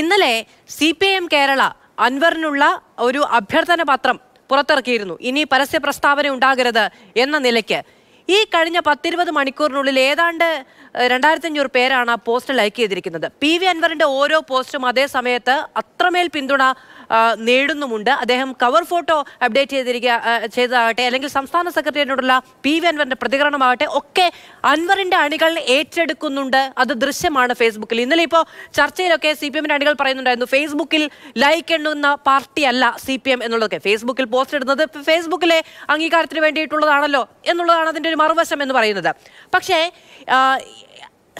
ഇന്നലെ C P M Kerala അൻവറിനുള്ള ഒരു അഭ്യർത്ഥന പത്രം പുറത്തിറക്കിയിരുന്നു ഇനി പരസ്യ പ്രസ്താവന ഉണ്ടാകരുത് എന്ന നിലയ്ക്ക് ഈ കഴിഞ്ഞ പത്തിരുപത് മണിക്കൂറിനുള്ളിൽ ഏതാണ്ട് രണ്ടായിരത്തി അഞ്ഞൂറ് പേരാണ് ആ പോസ്റ്റ് ലൈക്ക് ചെയ്തിരിക്കുന്നത് പി വി അൻവറിന്റെ ഓരോ പോസ്റ്റും അതേ അത്രമേൽ പിന്തുണ നേടുന്നുമുണ്ട് അദ്ദേഹം കവർ ഫോട്ടോ അപ്ഡേറ്റ് ചെയ്തിരിക്കുക ചെയ്തതാകട്ടെ അല്ലെങ്കിൽ സംസ്ഥാന സെക്രട്ടറിയോടുള്ള പി വി അൻവറിന്റെ പ്രതികരണമാകട്ടെ ഒക്കെ അൻവറിന്റെ അണികൾ ഏറ്റെടുക്കുന്നുണ്ട് അത് ദൃശ്യമാണ് ഫേസ്ബുക്കിൽ ഇന്നലെ ഇപ്പോൾ ചർച്ചയിലൊക്കെ സി പി എമ്മിന്റെ അണികൾ പറയുന്നുണ്ടായിരുന്നു ഫേസ്ബുക്കിൽ ലൈക്ക് എണ്ണുന്ന പാർട്ടിയല്ല സി പി എം എന്നുള്ളതൊക്കെ ഫേസ്ബുക്കിൽ പോസ്റ്റ് ഇടുന്നത് ഫേസ്ബുക്കിലെ അംഗീകാരത്തിന് വേണ്ടിയിട്ടുള്ളതാണല്ലോ എന്നുള്ളതാണ് അതിൻ്റെ ഒരു മറുവശം എന്ന് പറയുന്നത് പക്ഷേ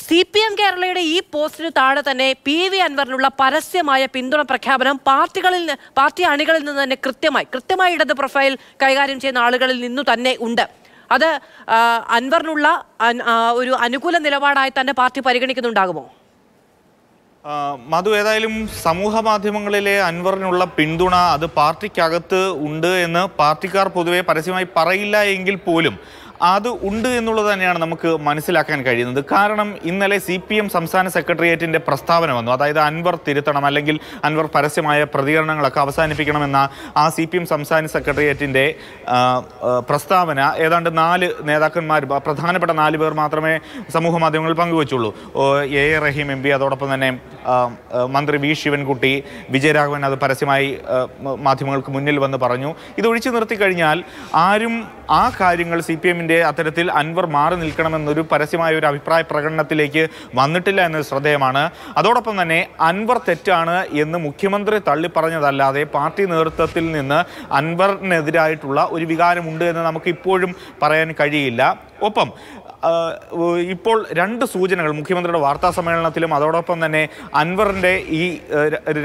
സി പി എം കേരളയുടെ ഈ പോസ്റ്റിന് താഴെ തന്നെ പി വി അൻവറിനുള്ള പരസ്യമായ പിന്തുണ പ്രഖ്യാപനം പാർട്ടികളിൽ പാർട്ടി അണികളിൽ നിന്ന് തന്നെ കൃത്യമായി കൃത്യമായി ഇടത് പ്രൊഫൈൽ കൈകാര്യം ചെയ്യുന്ന ആളുകളിൽ നിന്നു തന്നെ ഉണ്ട് അത് അൻവറിനുള്ള ഒരു അനുകൂല നിലപാടായി തന്നെ പാർട്ടി പരിഗണിക്കുന്നുണ്ടാകുമോ മധു ഏതായാലും സമൂഹ മാധ്യമങ്ങളിലെ അൻവറിനുള്ള പിന്തുണ അത് പാർട്ടിക്കകത്ത് ഉണ്ട് എന്ന് പാർട്ടിക്കാർ പൊതുവെ പരസ്യമായി പറയില്ല എങ്കിൽ പോലും അത് ഉണ്ട് എന്നുള്ളത് തന്നെയാണ് നമുക്ക് മനസ്സിലാക്കാൻ കഴിയുന്നത് കാരണം ഇന്നലെ സി പി എം സംസ്ഥാന സെക്രട്ടേറിയറ്റിൻ്റെ പ്രസ്താവന വന്നു അതായത് അൻവർ തിരുത്തണം അല്ലെങ്കിൽ അൻവർ പരസ്യമായ പ്രതികരണങ്ങളൊക്കെ അവസാനിപ്പിക്കണമെന്ന ആ സി പി എം സംസ്ഥാന സെക്രട്ടേറിയറ്റിൻ്റെ പ്രസ്താവന ഏതാണ്ട് നാല് നേതാക്കന്മാർ പ്രധാനപ്പെട്ട നാല് പേർ മാത്രമേ സമൂഹ മാധ്യമങ്ങളിൽ പങ്കുവച്ചുള്ളൂ A A Rahim M P അതോടൊപ്പം തന്നെ മന്ത്രി വി ശിവൻകുട്ടി വിജയരാഘവൻ അത് പരസ്യമായി മാധ്യമങ്ങൾക്ക് മുന്നിൽ വന്ന് പറഞ്ഞു ഇത് ഒഴിച്ചു നിർത്തി കഴിഞ്ഞാൽ ആരും ആ കാര്യങ്ങൾ സി പി എമ്മിൻ്റെ അത്തരത്തിൽ അൻവർ മാറി നിൽക്കണമെന്നൊരു പരസ്യമായ ഒരു അഭിപ്രായ പ്രകടനത്തിലേക്ക് വന്നിട്ടില്ല എന്നത് ശ്രദ്ധേയമാണ് അതോടൊപ്പം തന്നെ അൻവർ തെറ്റാണ് എന്ന് മുഖ്യമന്ത്രി തള്ളിപ്പറഞ്ഞതല്ലാതെ പാർട്ടി നേതൃത്വത്തിൽ നിന്ന് അൻവറിനെതിരായിട്ടുള്ള ഒരു വികാരമുണ്ട് എന്ന് നമുക്ക് ഇപ്പോഴും പറയാൻ കഴിയില്ല ഒപ്പം ഇപ്പോൾ രണ്ട് സൂചനകൾ മുഖ്യമന്ത്രിയുടെ വാർത്താ സമ്മേളനത്തിലും അതോടൊപ്പം തന്നെ അൻവറിൻ്റെ ഈ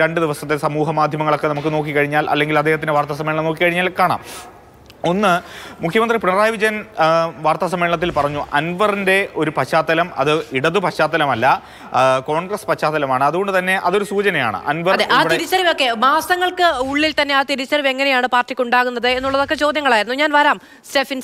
രണ്ട് ദിവസത്തെ സമൂഹ മാധ്യമങ്ങളൊക്കെ നമുക്ക് നോക്കിക്കഴിഞ്ഞാൽ അല്ലെങ്കിൽ അദ്ദേഹത്തിൻ്റെ വാർത്താ സമ്മേളനം നോക്കിക്കഴിഞ്ഞാൽ കാണാം ഒന്ന് മുഖ്യമന്ത്രി പിണറായി വിജയൻ വാർത്താ സമ്മേളനത്തിൽ പറഞ്ഞു അൻവറിൻ്റെ ഒരു പശ്ചാത്തലം അത് ഇടതു പശ്ചാത്തലമല്ല കോൺഗ്രസ് പശ്ചാത്തലമാണ് അതുകൊണ്ട് തന്നെ അതൊരു സൂചനയാണ് അൻവർ ആ തിരിച്ചറിവൊക്കെ മാസങ്ങൾക്ക് ഉള്ളിൽ തന്നെ ആ തിരിച്ചറിവ് എങ്ങനെയാണ് പാർട്ടിക്ക് ഉണ്ടാകുന്നത് എന്നുള്ളതൊക്കെ ചോദ്യങ്ങളായിരുന്നു ഞാൻ വരാം സ്റ്റെഫിൻ